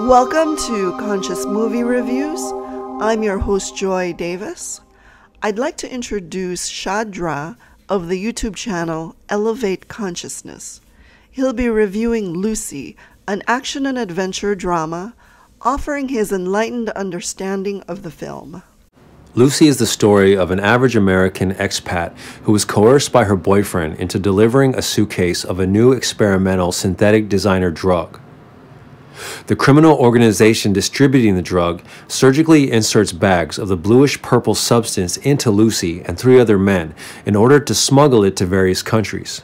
Welcome to Conscious Movie Reviews. I'm your host, Joy Davis. I'd like to introduce Shadra of the YouTube channel Elevate Consciousness. He'll be reviewing Lucy, an action and adventure drama, offering his enlightened understanding of the film. Lucy is the story of an average American expat who was coerced by her boyfriend into delivering a suitcase of a new experimental synthetic designer drug. The criminal organization distributing the drug surgically inserts bags of the bluish purple substance into Lucy and three other men in order to smuggle it to various countries.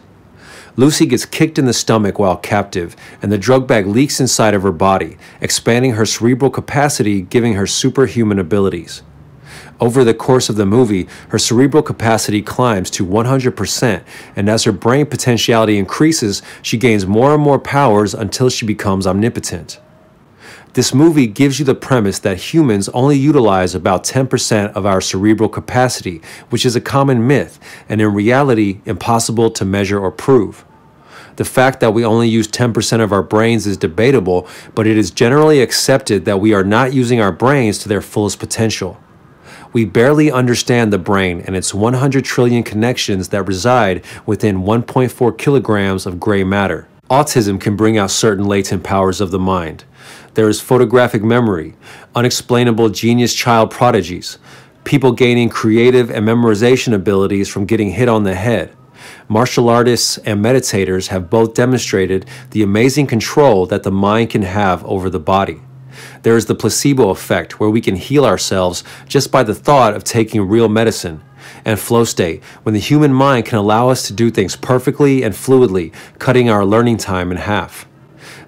Lucy gets kicked in the stomach while captive, and the drug bag leaks inside of her body, expanding her cerebral capacity, giving her superhuman abilities. Over the course of the movie, her cerebral capacity climbs to 100%, and as her brain potentiality increases, she gains more and more powers until she becomes omnipotent. This movie gives you the premise that humans only utilize about 10% of our cerebral capacity, which is a common myth and in reality impossible to measure or prove. The fact that we only use 10% of our brains is debatable, but it is generally accepted that we are not using our brains to their fullest potential. We barely understand the brain and its 100 trillion connections that reside within 1.4 kilograms of gray matter. Autism can bring out certain latent powers of the mind. There is photographic memory, unexplainable genius child prodigies, people gaining creative and memorization abilities from getting hit on the head. Martial artists and meditators have both demonstrated the amazing control that the mind can have over the body. There is the placebo effect, where we can heal ourselves just by the thought of taking real medicine. And flow state, when the human mind can allow us to do things perfectly and fluidly, cutting our learning time in half.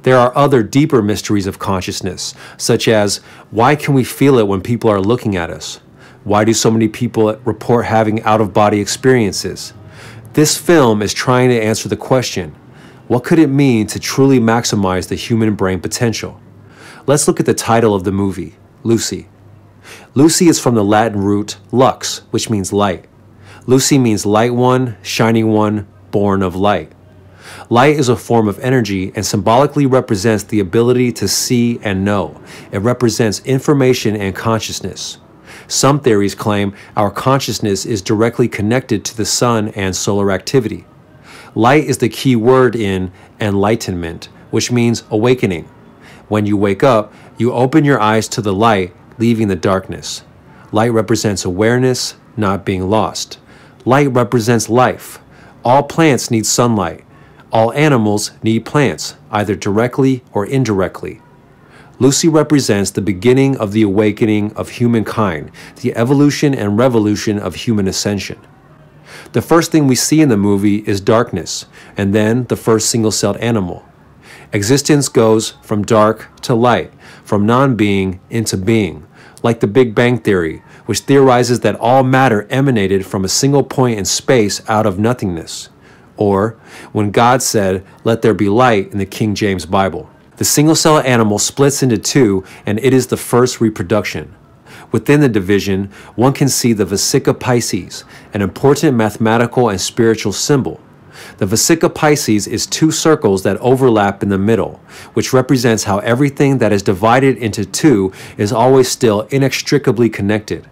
There are other deeper mysteries of consciousness, such as why can we feel it when people are looking at us? Why do so many people report having out of body experiences? This film is trying to answer the question what could it mean to truly maximize the human brain potential? Let's look at the title of the movie, Lucy. Lucy is from the Latin root lux, which means light. Lucy means light one, shining one, born of light. Light is a form of energy and symbolically represents the ability to see and know. It represents information and consciousness. Some theories claim our consciousness is directly connected to the sun and solar activity. Light is the key word in enlightenment, which means awakening. When you wake up, you open your eyes to the light, leaving the darkness. Light represents awareness, not being lost. Light represents life. All plants need sunlight. All animals need plants, either directly or indirectly. Lucy represents the beginning of the awakening of humankind, the evolution and revolution of human ascension. The first thing we see in the movie is darkness, and then the first single celled animal. Existence goes from dark to light, from non being into being, like the Big Bang Theory, which theorizes that all matter emanated from a single point in space out of nothingness, or when God said, Let there be light in the King James Bible. The single cell animal splits into two, and it is the first reproduction. Within the division, one can see the Vesica Pisces, an important mathematical and spiritual symbol, the Vesica Pisces is two circles that overlap in the middle, which represents how everything that is divided into two is always still inextricably connected.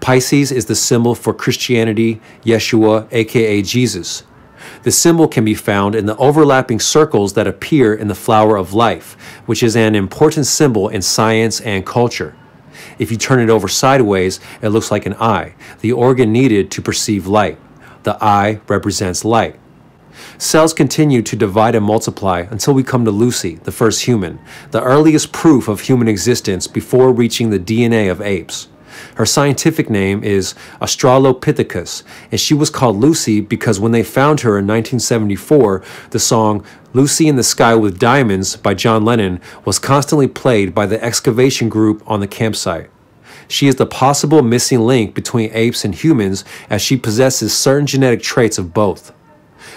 Pisces is the symbol for Christianity, Yeshua, aka Jesus. The symbol can be found in the overlapping circles that appear in the flower of life, which is an important symbol in science and culture. If you turn it over sideways, it looks like an eye, the organ needed to perceive light. The eye represents light. Cells continue to divide and multiply until we come to Lucy, the first human, the earliest proof of human existence before reaching the DNA of apes. Her scientific name is Australopithecus, and she was called Lucy because when they found her in 1974, the song Lucy in the Sky with Diamonds by John Lennon was constantly played by the excavation group on the campsite. She is the possible missing link between apes and humans as she possesses certain genetic traits of both.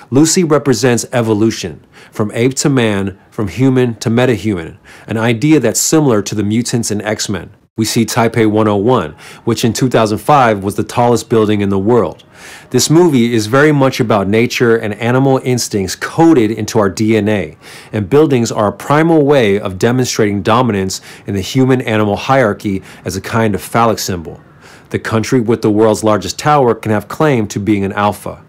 Lucy represents evolution from ape to man, from human to metahuman, an idea that's similar to the mutants in X Men. We see Taipei 101, which in 2005 was the tallest building in the world. This movie is very much about nature and animal instincts coded into our DNA, and buildings are a primal way of demonstrating dominance in the human animal hierarchy as a kind of phallic symbol. The country with the world's largest tower can have claim to being an alpha.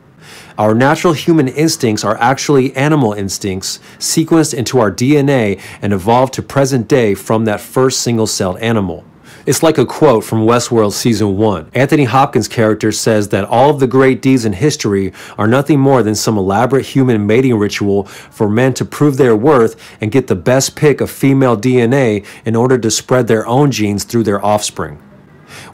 Our natural human instincts are actually animal instincts sequenced into our DNA and evolved to present day from that first single celled animal. It's like a quote from Westworld Season 1. Anthony Hopkins' character says that all of the great deeds in history are nothing more than some elaborate human mating ritual for men to prove their worth and get the best pick of female DNA in order to spread their own genes through their offspring.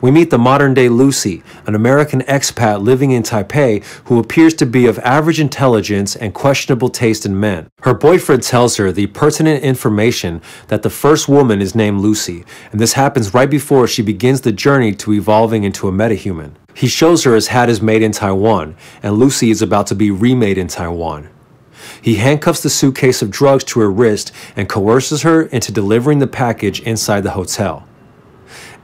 We meet the modern day Lucy, an American expat living in Taipei who appears to be of average intelligence and questionable taste in men. Her boyfriend tells her the pertinent information that the first woman is named Lucy, and this happens right before she begins the journey to evolving into a metahuman. He shows her his hat is made in Taiwan, and Lucy is about to be remade in Taiwan. He handcuffs the suitcase of drugs to her wrist and coerces her into delivering the package inside the hotel.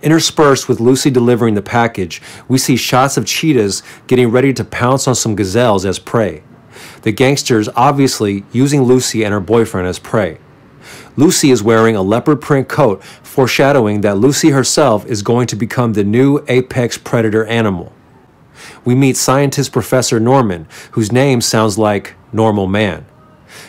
Interspersed with Lucy delivering the package, we see shots of cheetahs getting ready to pounce on some gazelles as prey. The gangsters obviously using Lucy and her boyfriend as prey. Lucy is wearing a leopard print coat, foreshadowing that Lucy herself is going to become the new apex predator animal. We meet scientist Professor Norman, whose name sounds like Normal Man.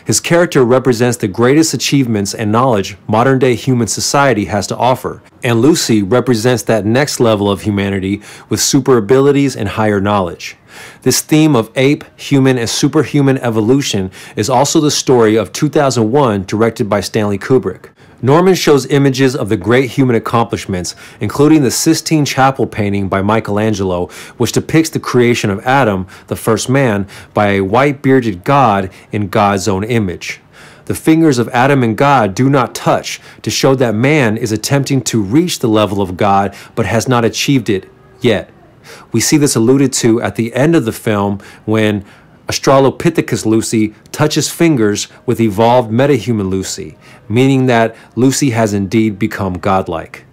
His character represents the greatest achievements and knowledge modern day human society has to offer, and Lucy represents that next level of humanity with super abilities and higher knowledge. This theme of ape, human, and superhuman evolution is also the story of 2001 directed by Stanley Kubrick. Norman shows images of the great human accomplishments, including the Sistine Chapel painting by Michelangelo, which depicts the creation of Adam, the first man, by a white bearded God in God's own image. The fingers of Adam and God do not touch to show that man is attempting to reach the level of God but has not achieved it yet. We see this alluded to at the end of the film when Australopithecus lucy touches fingers with evolved metahuman lucy, meaning that lucy has indeed become godlike.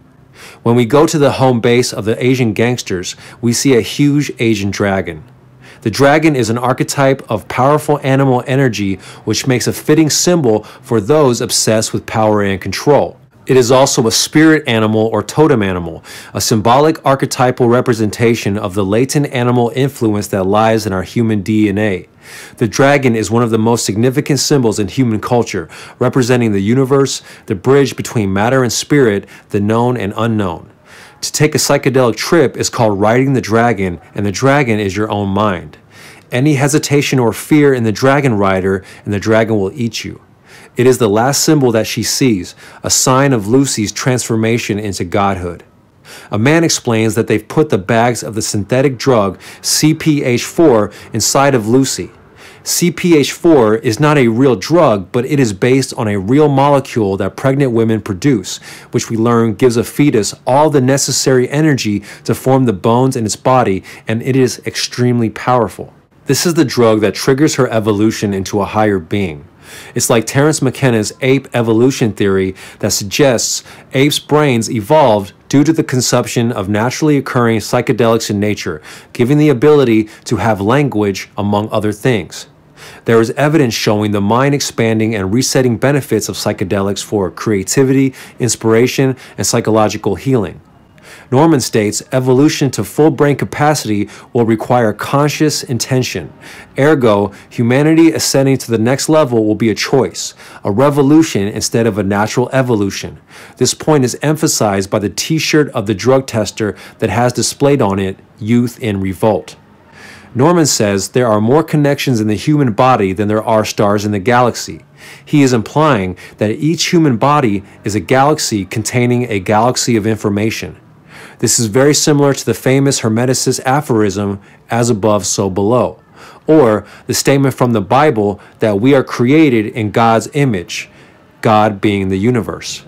When we go to the home base of the Asian gangsters, we see a huge Asian dragon. The dragon is an archetype of powerful animal energy which makes a fitting symbol for those obsessed with power and control. It is also a spirit animal or totem animal, a symbolic archetypal representation of the latent animal influence that lies in our human DNA. The dragon is one of the most significant symbols in human culture, representing the universe, the bridge between matter and spirit, the known and unknown. To take a psychedelic trip is called riding the dragon, and the dragon is your own mind. Any hesitation or fear in the dragon rider, and the dragon will eat you. It is the last symbol that she sees, a sign of Lucy's transformation into godhood. A man explains that they've put the bags of the synthetic drug CPH4 inside of Lucy. CPH4 is not a real drug, but it is based on a real molecule that pregnant women produce, which we learn gives a fetus all the necessary energy to form the bones in its body, and it is extremely powerful. This is the drug that triggers her evolution into a higher being. It's like Terence McKenna's ape evolution theory that suggests apes' brains evolved due to the consumption of naturally occurring psychedelics in nature, giving the ability to have language, among other things. There is evidence showing the mind expanding and resetting benefits of psychedelics for creativity, inspiration, and psychological healing. Norman states evolution to full brain capacity will require conscious intention. Ergo, humanity ascending to the next level will be a choice, a revolution instead of a natural evolution. This point is emphasized by the t shirt of the drug tester that has displayed on it Youth in Revolt. Norman says there are more connections in the human body than there are stars in the galaxy. He is implying that each human body is a galaxy containing a galaxy of information. This is very similar to the famous Hermeticist aphorism, as above, so below, or the statement from the Bible that we are created in God's image, God being the universe.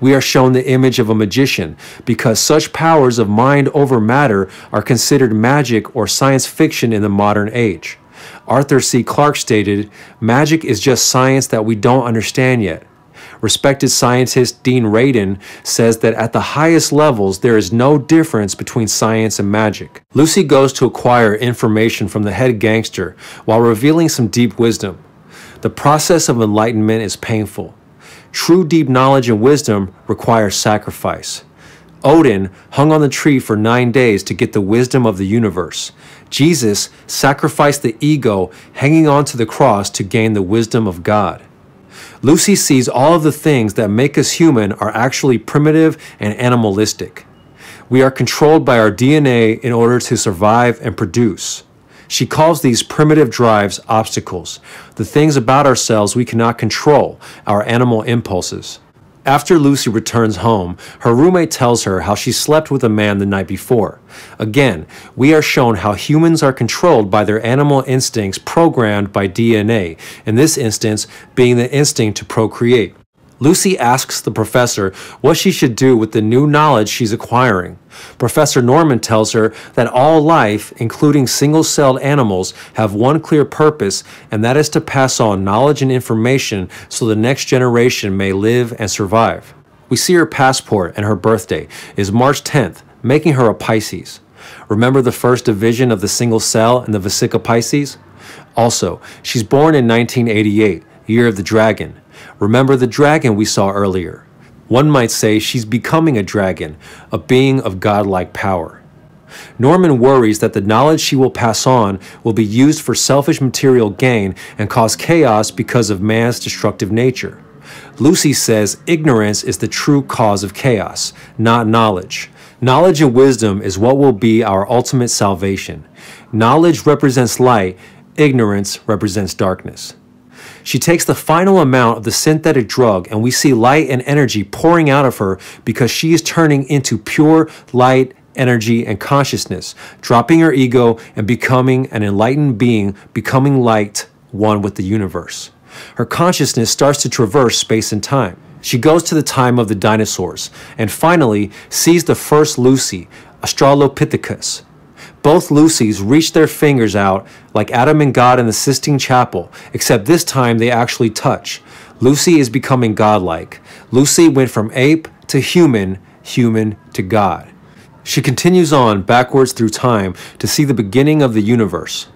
We are shown the image of a magician because such powers of mind over matter are considered magic or science fiction in the modern age. Arthur C. Clarke stated, Magic is just science that we don't understand yet. Respected scientist Dean Radin says that at the highest levels, there is no difference between science and magic. Lucy goes to acquire information from the head gangster while revealing some deep wisdom. The process of enlightenment is painful. True deep knowledge and wisdom require sacrifice. Odin hung on the tree for nine days to get the wisdom of the universe. Jesus sacrificed the ego hanging onto the cross to gain the wisdom of God. Lucy sees all of the things that make us human are actually primitive and animalistic. We are controlled by our DNA in order to survive and produce. She calls these primitive drives obstacles, the things about ourselves we cannot control, our animal impulses. After Lucy returns home, her roommate tells her how she slept with a man the night before. Again, we are shown how humans are controlled by their animal instincts programmed by DNA, in this instance, being the instinct to procreate. Lucy asks the professor what she should do with the new knowledge she's acquiring. Professor Norman tells her that all life, including single celled animals, have one clear purpose, and that is to pass on knowledge and information so the next generation may live and survive. We see her passport and her birthday is March 10th, making her a Pisces. Remember the first division of the single cell in the Vesica Pisces? Also, she's born in 1988, year of the dragon. Remember the dragon we saw earlier. One might say she's becoming a dragon, a being of godlike power. Norman worries that the knowledge she will pass on will be used for selfish material gain and cause chaos because of man's destructive nature. Lucy says ignorance is the true cause of chaos, not knowledge. Knowledge and wisdom is what will be our ultimate salvation. Knowledge represents light, ignorance represents darkness. She takes the final amount of the synthetic drug, and we see light and energy pouring out of her because she is turning into pure light, energy, and consciousness, dropping her ego and becoming an enlightened being, becoming light, one with the universe. Her consciousness starts to traverse space and time. She goes to the time of the dinosaurs and finally sees the first Lucy, Australopithecus, both Lucys reached their fingers out like Adam and God in the Sistine Chapel, except this time they actually touch. Lucy is becoming godlike. Lucy went from ape to human, human to God. She continues on backwards through time to see the beginning of the universe.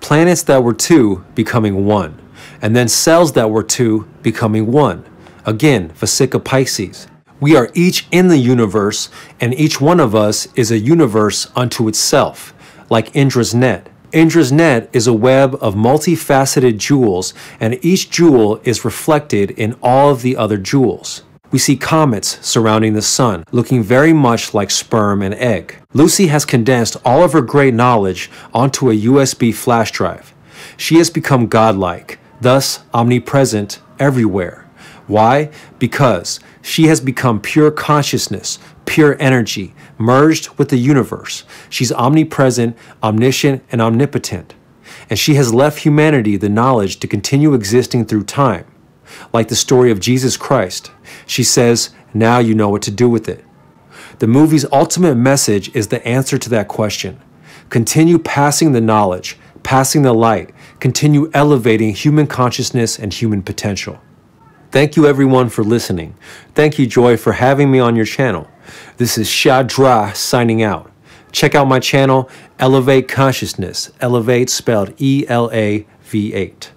Planets that were two becoming one, and then cells that were two becoming one. Again, Vesica Pisces. We are each in the universe, and each one of us is a universe unto itself like Indra's net. Indra's net is a web of multifaceted jewels, and each jewel is reflected in all of the other jewels. We see comets surrounding the sun, looking very much like sperm and egg. Lucy has condensed all of her great knowledge onto a USB flash drive. She has become godlike, thus omnipresent everywhere. Why? Because she has become pure consciousness, pure energy, merged with the universe. She's omnipresent, omniscient, and omnipotent. And she has left humanity the knowledge to continue existing through time. Like the story of Jesus Christ, she says, Now you know what to do with it. The movie's ultimate message is the answer to that question. Continue passing the knowledge, passing the light, continue elevating human consciousness and human potential. Thank you everyone for listening. Thank you, Joy, for having me on your channel. This is Shadra signing out. Check out my channel, Elevate Consciousness, Elevate spelled E L A V 8.